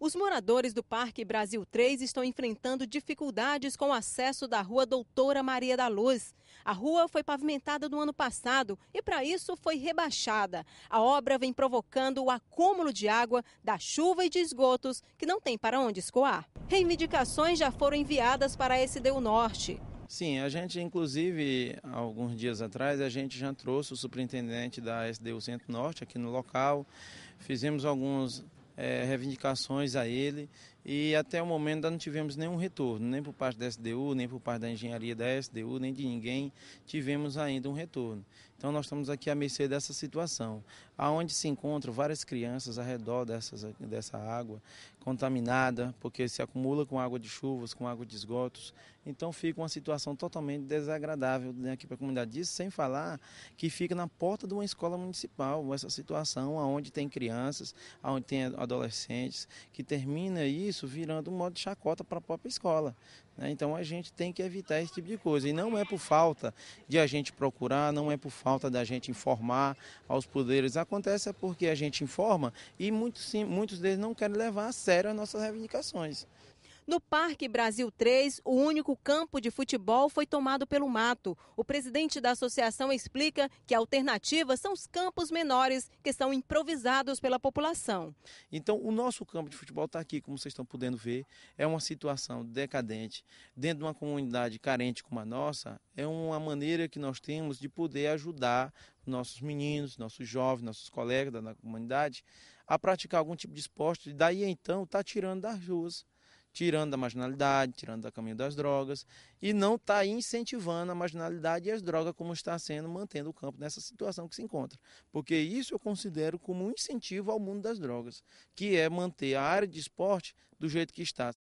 Os moradores do Parque Brasil 3 estão enfrentando dificuldades com o acesso da rua Doutora Maria da Luz. A rua foi pavimentada no ano passado e, para isso, foi rebaixada. A obra vem provocando o acúmulo de água da chuva e de esgotos que não tem para onde escoar. Reivindicações já foram enviadas para a SDU Norte. Sim, a gente, inclusive, alguns dias atrás, a gente já trouxe o superintendente da SDU Centro Norte aqui no local. Fizemos alguns é, reivindicações a ele e até o momento ainda não tivemos nenhum retorno, nem por parte da SDU, nem por parte da engenharia da SDU, nem de ninguém tivemos ainda um retorno. Então nós estamos aqui à mercê dessa situação, aonde se encontram várias crianças ao redor dessas, dessa água contaminada, porque se acumula com água de chuvas, com água de esgotos. Então fica uma situação totalmente desagradável aqui para a comunidade. Disso sem falar que fica na porta de uma escola municipal essa situação, aonde tem crianças, aonde tem adolescentes, que termina isso isso virando um modo de chacota para a própria escola. Né? Então a gente tem que evitar esse tipo de coisa. E não é por falta de a gente procurar, não é por falta da gente informar aos poderes. Acontece é porque a gente informa e muitos, sim, muitos deles não querem levar a sério as nossas reivindicações. No Parque Brasil 3, o único campo de futebol foi tomado pelo mato. O presidente da associação explica que a alternativa são os campos menores, que são improvisados pela população. Então, o nosso campo de futebol está aqui, como vocês estão podendo ver. É uma situação decadente. Dentro de uma comunidade carente como a nossa, é uma maneira que nós temos de poder ajudar nossos meninos, nossos jovens, nossos colegas da comunidade a praticar algum tipo de esporte. E daí então está tirando das ruas tirando da marginalidade, tirando do caminho das drogas, e não está incentivando a marginalidade e as drogas como está sendo, mantendo o campo nessa situação que se encontra. Porque isso eu considero como um incentivo ao mundo das drogas, que é manter a área de esporte do jeito que está.